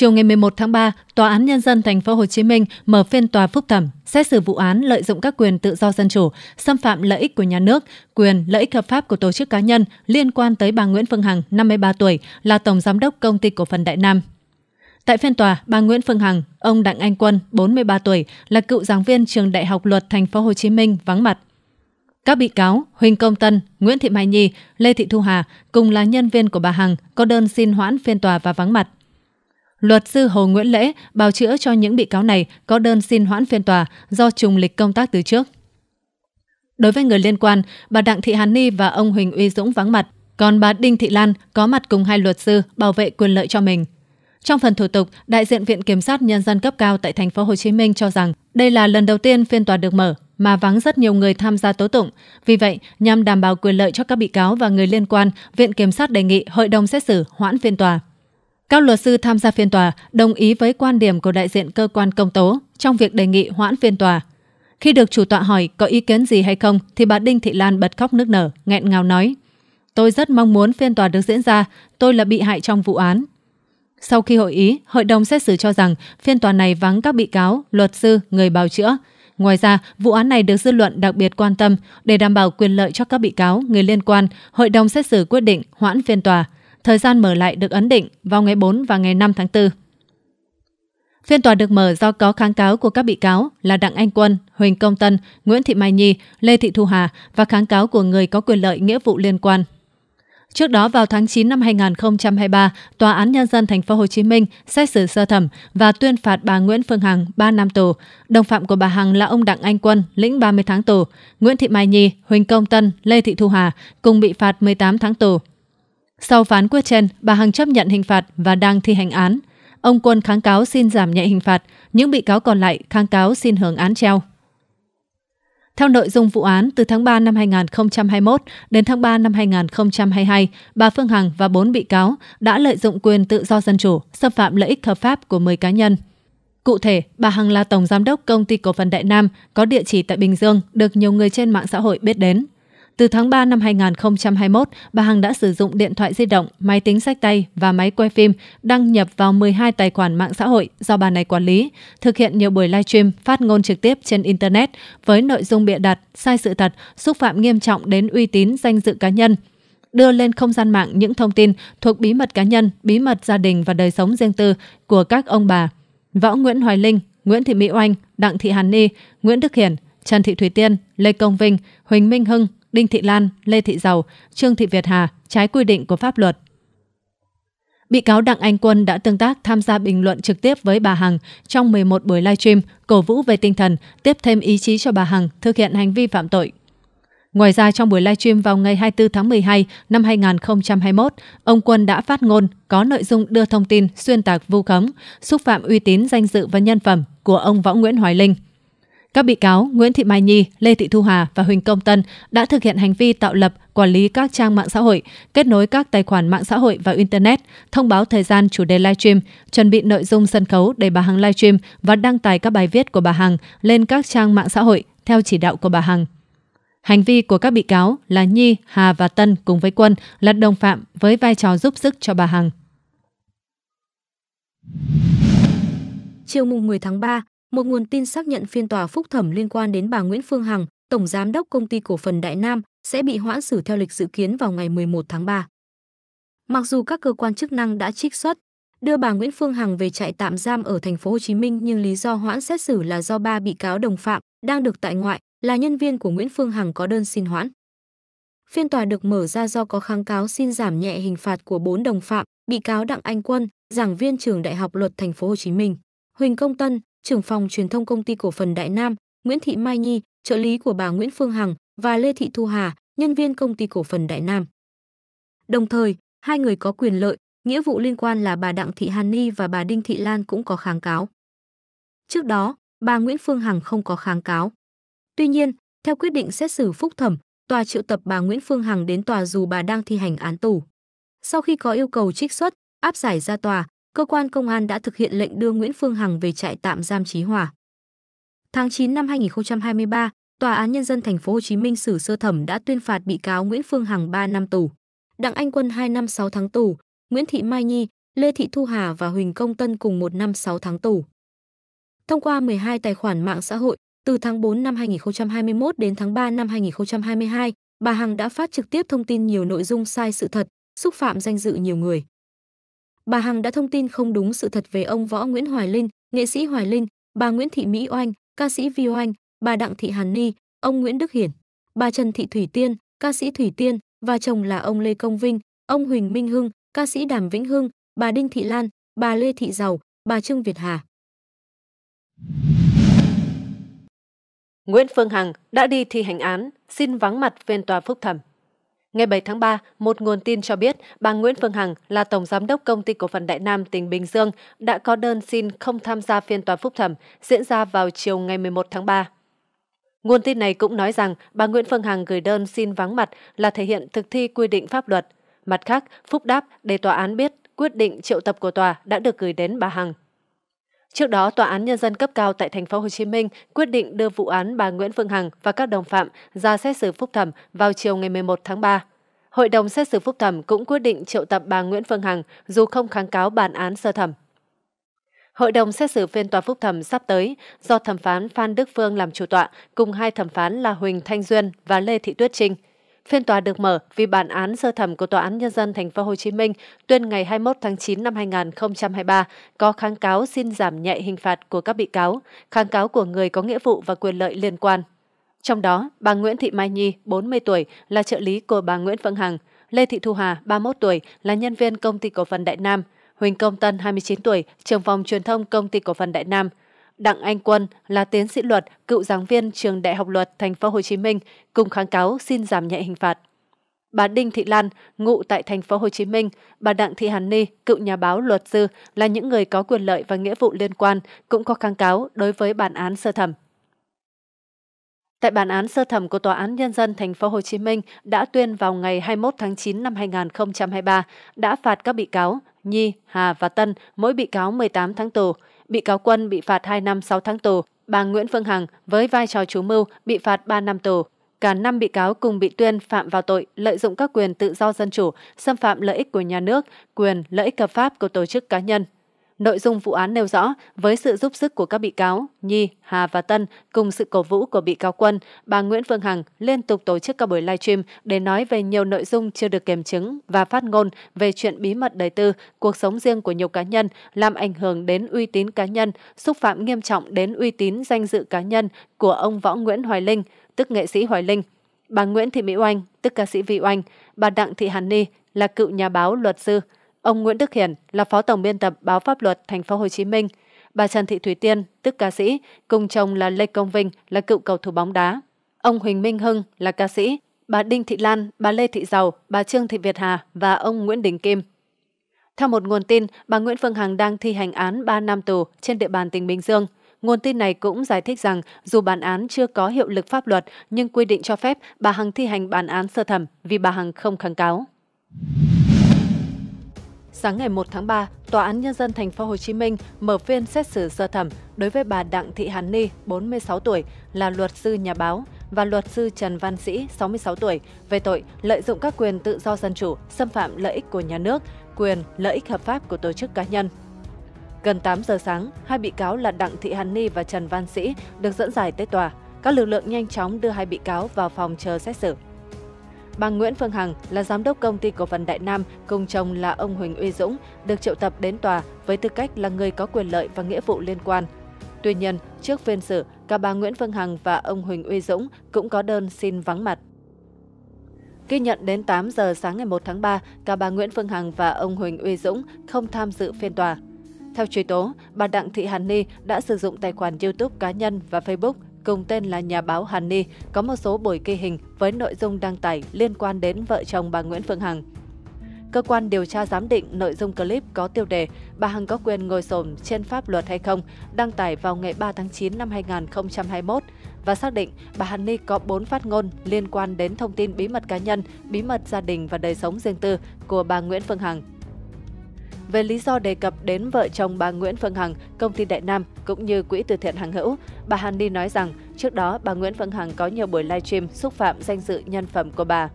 Chiều ngày 11 tháng 3, Tòa án nhân dân thành phố Hồ Chí Minh mở phiên tòa phúc thẩm xét xử vụ án lợi dụng các quyền tự do dân chủ, xâm phạm lợi ích của nhà nước, quyền lợi ích hợp pháp của tổ chức cá nhân liên quan tới bà Nguyễn Phương Hằng, 53 tuổi, là tổng giám đốc công ty cổ phần Đại Nam. Tại phiên tòa, bà Nguyễn Phương Hằng, ông Đặng Anh Quân, 43 tuổi, là cựu giảng viên trường Đại học Luật thành phố Hồ Chí Minh vắng mặt. Các bị cáo Huỳnh Công Tân, Nguyễn Thị Mai Nhi, Lê Thị Thu Hà cùng là nhân viên của bà Hằng có đơn xin hoãn phiên tòa và vắng mặt. Luật sư Hồ Nguyễn Lễ bào chữa cho những bị cáo này có đơn xin hoãn phiên tòa do trùng lịch công tác từ trước. Đối với người liên quan, bà Đặng Thị Hàn Ni và ông Huỳnh Uy Dũng vắng mặt, còn bà Đinh Thị Lan có mặt cùng hai luật sư bảo vệ quyền lợi cho mình. Trong phần thủ tục, đại diện Viện Kiểm sát Nhân dân cấp cao tại thành phố Hồ Chí Minh cho rằng đây là lần đầu tiên phiên tòa được mở mà vắng rất nhiều người tham gia tố tụng. Vì vậy, nhằm đảm bảo quyền lợi cho các bị cáo và người liên quan, Viện Kiểm sát đề nghị Hội đồng xét xử hoãn phiên tòa. Các luật sư tham gia phiên tòa đồng ý với quan điểm của đại diện cơ quan công tố trong việc đề nghị hoãn phiên tòa. Khi được chủ tọa hỏi có ý kiến gì hay không thì bà Đinh Thị Lan bật khóc nước nở, nghẹn ngào nói Tôi rất mong muốn phiên tòa được diễn ra, tôi là bị hại trong vụ án. Sau khi hội ý, hội đồng xét xử cho rằng phiên tòa này vắng các bị cáo, luật sư, người bào chữa. Ngoài ra, vụ án này được dư luận đặc biệt quan tâm. Để đảm bảo quyền lợi cho các bị cáo, người liên quan, hội đồng xét xử quyết định hoãn phiên tòa – Thời gian mở lại được ấn định vào ngày 4 và ngày 5 tháng 4. Phiên tòa được mở do có kháng cáo của các bị cáo là Đặng Anh Quân, Huỳnh Công Tân, Nguyễn Thị Mai Nhi, Lê Thị Thu Hà và kháng cáo của người có quyền lợi nghĩa vụ liên quan. Trước đó vào tháng 9 năm 2023, Tòa án Nhân dân Thành phố Hồ Chí Minh xét xử sơ thẩm và tuyên phạt bà Nguyễn Phương Hằng 3 năm tù. Đồng phạm của bà Hằng là ông Đặng Anh Quân, lĩnh 30 tháng tù, Nguyễn Thị Mai Nhi, Huỳnh Công Tân, Lê Thị Thu Hà cùng bị phạt 18 tháng tù. Sau phán quyết trên, bà Hằng chấp nhận hình phạt và đang thi hành án. Ông Quân kháng cáo xin giảm nhẹ hình phạt, những bị cáo còn lại kháng cáo xin hưởng án treo. Theo nội dung vụ án, từ tháng 3 năm 2021 đến tháng 3 năm 2022, bà Phương Hằng và 4 bị cáo đã lợi dụng quyền tự do dân chủ, xâm phạm lợi ích hợp pháp của 10 cá nhân. Cụ thể, bà Hằng là tổng giám đốc công ty cổ phần Đại Nam có địa chỉ tại Bình Dương được nhiều người trên mạng xã hội biết đến. Từ tháng 3 năm 2021, bà Hằng đã sử dụng điện thoại di động, máy tính sách tay và máy quay phim đăng nhập vào 12 tài khoản mạng xã hội do bà này quản lý, thực hiện nhiều buổi live stream phát ngôn trực tiếp trên Internet với nội dung bịa đặt, sai sự thật, xúc phạm nghiêm trọng đến uy tín danh dự cá nhân đưa lên không gian mạng những thông tin thuộc bí mật cá nhân, bí mật gia đình và đời sống riêng tư của các ông bà Võ Nguyễn Hoài Linh, Nguyễn Thị Mỹ Oanh, Đặng Thị Hàn Ni, Nguyễn Đức Hiển, Trần Thị Thủy Tiên, Lê Công Vinh, Huỳnh Minh Hưng, Đinh Thị Lan, Lê Thị Giàu, Trương Thị Việt Hà trái quy định của pháp luật. Bị cáo Đặng Anh Quân đã tương tác tham gia bình luận trực tiếp với bà Hằng trong 11 buổi live stream cổ vũ về tinh thần, tiếp thêm ý chí cho bà Hằng thực hiện hành vi phạm tội. Ngoài ra trong buổi live stream vào ngày 24 tháng 12 năm 2021, ông Quân đã phát ngôn có nội dung đưa thông tin xuyên tạc vu khống, xúc phạm uy tín danh dự và nhân phẩm của ông Võ Nguyễn Hoài Linh – các bị cáo Nguyễn Thị Mai Nhi, Lê Thị Thu Hà và Huỳnh Công Tân đã thực hiện hành vi tạo lập, quản lý các trang mạng xã hội, kết nối các tài khoản mạng xã hội và Internet, thông báo thời gian chủ đề livestream, chuẩn bị nội dung sân khấu để bà Hằng livestream và đăng tải các bài viết của bà Hằng lên các trang mạng xã hội theo chỉ đạo của bà Hằng. Hành vi của các bị cáo là Nhi, Hà và Tân cùng với Quân là đồng phạm với vai trò giúp sức cho bà Hằng. Chiều mùng 10 tháng 3, một nguồn tin xác nhận phiên tòa phúc thẩm liên quan đến bà Nguyễn Phương Hằng, tổng giám đốc công ty cổ phần Đại Nam, sẽ bị hoãn xử theo lịch dự kiến vào ngày 11 tháng 3. Mặc dù các cơ quan chức năng đã trích xuất, đưa bà Nguyễn Phương Hằng về trại tạm giam ở thành phố Hồ Chí Minh nhưng lý do hoãn xét xử là do ba bị cáo đồng phạm đang được tại ngoại là nhân viên của Nguyễn Phương Hằng có đơn xin hoãn. Phiên tòa được mở ra do có kháng cáo xin giảm nhẹ hình phạt của bốn đồng phạm, bị cáo Đặng Anh Quân, giảng viên trường Đại học Luật Thành phố Hồ Chí Minh, Huỳnh Công Tân, trưởng phòng truyền thông công ty cổ phần Đại Nam, Nguyễn Thị Mai Nhi, trợ lý của bà Nguyễn Phương Hằng và Lê Thị Thu Hà, nhân viên công ty cổ phần Đại Nam. Đồng thời, hai người có quyền lợi, nghĩa vụ liên quan là bà Đặng Thị Hàn Ni và bà Đinh Thị Lan cũng có kháng cáo. Trước đó, bà Nguyễn Phương Hằng không có kháng cáo. Tuy nhiên, theo quyết định xét xử phúc thẩm, tòa triệu tập bà Nguyễn Phương Hằng đến tòa dù bà đang thi hành án tù. Sau khi có yêu cầu trích xuất, áp giải ra tòa, cơ quan công an đã thực hiện lệnh đưa Nguyễn Phương Hằng về trại tạm giam Chí Hòa. Tháng 9 năm 2023, Tòa án nhân dân thành phố Hồ Chí Minh xử sơ thẩm đã tuyên phạt bị cáo Nguyễn Phương Hằng 3 năm tù, Đặng Anh Quân 2 năm 6 tháng tù, Nguyễn Thị Mai Nhi, Lê Thị Thu Hà và Huỳnh Công Tân cùng 1 năm 6 tháng tù. Thông qua 12 tài khoản mạng xã hội, từ tháng 4 năm 2021 đến tháng 3 năm 2022, bà Hằng đã phát trực tiếp thông tin nhiều nội dung sai sự thật, xúc phạm danh dự nhiều người bà Hằng đã thông tin không đúng sự thật về ông Võ Nguyễn Hoài Linh, nghệ sĩ Hoài Linh, bà Nguyễn Thị Mỹ Oanh, ca sĩ Vi Oanh, bà Đặng Thị Hàn Ni, ông Nguyễn Đức Hiển, bà Trần Thị Thủy Tiên, ca sĩ Thủy Tiên và chồng là ông Lê Công Vinh, ông Huỳnh Minh Hưng, ca sĩ Đàm Vĩnh Hưng, bà Đinh Thị Lan, bà Lê Thị Giàu, bà Trương Việt Hà. Nguyễn Phương Hằng đã đi thi hành án, xin vắng mặt phiên tòa phúc thẩm. Ngày 7 tháng 3, một nguồn tin cho biết bà Nguyễn Phương Hằng là tổng giám đốc công ty cổ phần Đại Nam tỉnh Bình Dương đã có đơn xin không tham gia phiên tòa phúc thẩm diễn ra vào chiều ngày 11 tháng 3. Nguồn tin này cũng nói rằng bà Nguyễn Phương Hằng gửi đơn xin vắng mặt là thể hiện thực thi quy định pháp luật. Mặt khác, phúc đáp để tòa án biết quyết định triệu tập của tòa đã được gửi đến bà Hằng. Trước đó, Tòa án Nhân dân cấp cao tại thành phố Hồ Chí Minh quyết định đưa vụ án bà Nguyễn Phương Hằng và các đồng phạm ra xét xử phúc thẩm vào chiều ngày 11 tháng 3. Hội đồng xét xử phúc thẩm cũng quyết định triệu tập bà Nguyễn Phương Hằng dù không kháng cáo bản án sơ thẩm. Hội đồng xét xử phiên tòa phúc thẩm sắp tới do thẩm phán Phan Đức Phương làm chủ tọa cùng hai thẩm phán là Huỳnh Thanh Duyên và Lê Thị Tuyết Trinh – Phiên tòa được mở vì bản án sơ thẩm của Tòa án Nhân dân Thành phố Hồ Chí Minh tuyên ngày 21 tháng 9 năm 2023 có kháng cáo xin giảm nhẹ hình phạt của các bị cáo, kháng cáo của người có nghĩa vụ và quyền lợi liên quan. Trong đó, bà Nguyễn Thị Mai Nhi, 40 tuổi, là trợ lý của bà Nguyễn Phương Hằng, Lê Thị Thu Hà, 31 tuổi, là nhân viên công ty cổ phần Đại Nam, Huỳnh Công Tân, 29 tuổi, trưởng phòng truyền thông công ty cổ phần Đại Nam – Đặng Anh Quân là tiến sĩ luật, cựu giảng viên trường Đại học Luật Thành phố Hồ Chí Minh cùng kháng cáo xin giảm nhẹ hình phạt. Bà Đinh Thị Lan, ngụ tại thành phố Hồ Chí Minh, bà Đặng Thị Hàn Ni, cựu nhà báo luật sư là những người có quyền lợi và nghĩa vụ liên quan cũng có kháng cáo đối với bản án sơ thẩm. Tại bản án sơ thẩm của Tòa án Nhân dân Thành phố Hồ Chí Minh đã tuyên vào ngày 21 tháng 9 năm 2023 đã phạt các bị cáo Nhi, Hà và Tân mỗi bị cáo 18 tháng tù, bị cáo Quân bị phạt 2 năm 6 tháng tù, bà Nguyễn Phương Hằng với vai trò chủ mưu bị phạt 3 năm tù. Cả năm bị cáo cùng bị tuyên phạm vào tội lợi dụng các quyền tự do dân chủ, xâm phạm lợi ích của nhà nước, quyền lợi ích hợp pháp của tổ chức cá nhân Nội dung vụ án nêu rõ, với sự giúp sức của các bị cáo Nhi, Hà và Tân cùng sự cổ vũ của bị cáo Quân, bà Nguyễn Phương Hằng liên tục tổ chức các buổi livestream để nói về nhiều nội dung chưa được kiểm chứng và phát ngôn về chuyện bí mật đời tư, cuộc sống riêng của nhiều cá nhân, làm ảnh hưởng đến uy tín cá nhân, xúc phạm nghiêm trọng đến uy tín danh dự cá nhân của ông Võ Nguyễn Hoài Linh, tức nghệ sĩ Hoài Linh, bà Nguyễn Thị Mỹ Oanh, tức ca sĩ Vi Oanh, bà Đặng Thị Hàn Ni là cựu nhà báo luật sư – ông Nguyễn Đức Hiển là phó tổng biên tập báo pháp luật Thành phố Hồ Chí Minh, bà Trần Thị Thủy Tiên, tức ca sĩ, cùng chồng là Lê Công Vinh là cựu cầu thủ bóng đá, ông Huỳnh Minh Hưng là ca sĩ, bà Đinh Thị Lan, bà Lê Thị Giàu, bà Trương Thị Việt Hà và ông Nguyễn Đình Kim. Theo một nguồn tin, bà Nguyễn Phương Hằng đang thi hành án 3 năm tù trên địa bàn tỉnh Bình Dương. Nguồn tin này cũng giải thích rằng dù bản án chưa có hiệu lực pháp luật nhưng quy định cho phép bà Hằng thi hành bản án sơ thẩm vì bà Hằng không kháng cáo. Sáng ngày 1 tháng 3, Tòa án Nhân dân Thành phố Hồ Chí Minh mở phiên xét xử sơ thẩm đối với bà Đặng Thị Hàn Ni, 46 tuổi, là luật sư nhà báo và luật sư Trần Văn Sĩ, 66 tuổi, về tội lợi dụng các quyền tự do dân chủ, xâm phạm lợi ích của nhà nước, quyền, lợi ích hợp pháp của tổ chức cá nhân. Gần 8 giờ sáng, hai bị cáo là Đặng Thị Hàn Ni và Trần Văn Sĩ được dẫn giải tới tòa. Các lực lượng nhanh chóng đưa hai bị cáo vào phòng chờ xét xử. Bà Nguyễn Phương Hằng là giám đốc công ty cổ phần Đại Nam, cùng chồng là ông Huỳnh Uy Dũng, được triệu tập đến tòa với tư cách là người có quyền lợi và nghĩa vụ liên quan. Tuy nhiên, trước phiên xử, cả bà Nguyễn Phương Hằng và ông Huỳnh Uy Dũng cũng có đơn xin vắng mặt. Ghi nhận đến 8 giờ sáng ngày 1 tháng 3, cả bà Nguyễn Phương Hằng và ông Huỳnh Uy Dũng không tham dự phiên tòa. Theo truy tố, bà Đặng Thị Hàn Ni đã sử dụng tài khoản YouTube cá nhân và Facebook cùng tên là nhà báo Hanny có một số buổi ghi hình với nội dung đăng tải liên quan đến vợ chồng bà Nguyễn Phương Hằng. Cơ quan điều tra giám định nội dung clip có tiêu đề Bà Hằng có quyền ngồi sổm trên pháp luật hay không đăng tải vào ngày 3 tháng 9 năm 2021 và xác định bà Hàn Ni có 4 phát ngôn liên quan đến thông tin bí mật cá nhân, bí mật gia đình và đời sống riêng tư của bà Nguyễn Phương Hằng về lý do đề cập đến vợ chồng bà Nguyễn Phương Hằng, công ty Đại Nam cũng như quỹ từ thiện hàng Hữu. Bà Hàn Ni nói rằng trước đó bà Nguyễn Phương Hằng có nhiều buổi livestream xúc phạm danh dự nhân phẩm của bà.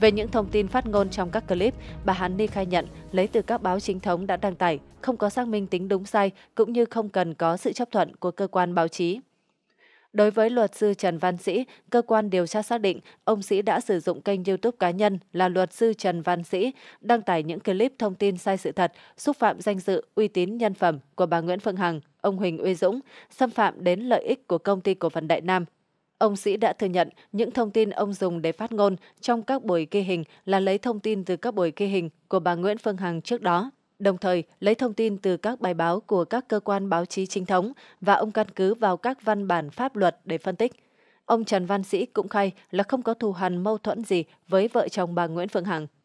Về những thông tin phát ngôn trong các clip, bà Hàn Ni khai nhận lấy từ các báo chính thống đã đăng tải, không có xác minh tính đúng sai cũng như không cần có sự chấp thuận của cơ quan báo chí. Đối với luật sư Trần Văn Sĩ, cơ quan điều tra xác định ông Sĩ đã sử dụng kênh YouTube cá nhân là luật sư Trần Văn Sĩ đăng tải những clip thông tin sai sự thật, xúc phạm danh dự, uy tín nhân phẩm của bà Nguyễn Phương Hằng, ông Huỳnh Uy Dũng, xâm phạm đến lợi ích của công ty cổ phần Đại Nam. Ông Sĩ đã thừa nhận những thông tin ông dùng để phát ngôn trong các buổi ghi hình là lấy thông tin từ các buổi ghi hình của bà Nguyễn Phương Hằng trước đó đồng thời lấy thông tin từ các bài báo của các cơ quan báo chí chính thống và ông căn cứ vào các văn bản pháp luật để phân tích. Ông Trần Văn Sĩ cũng khai là không có thù hằn mâu thuẫn gì với vợ chồng bà Nguyễn Phương Hằng.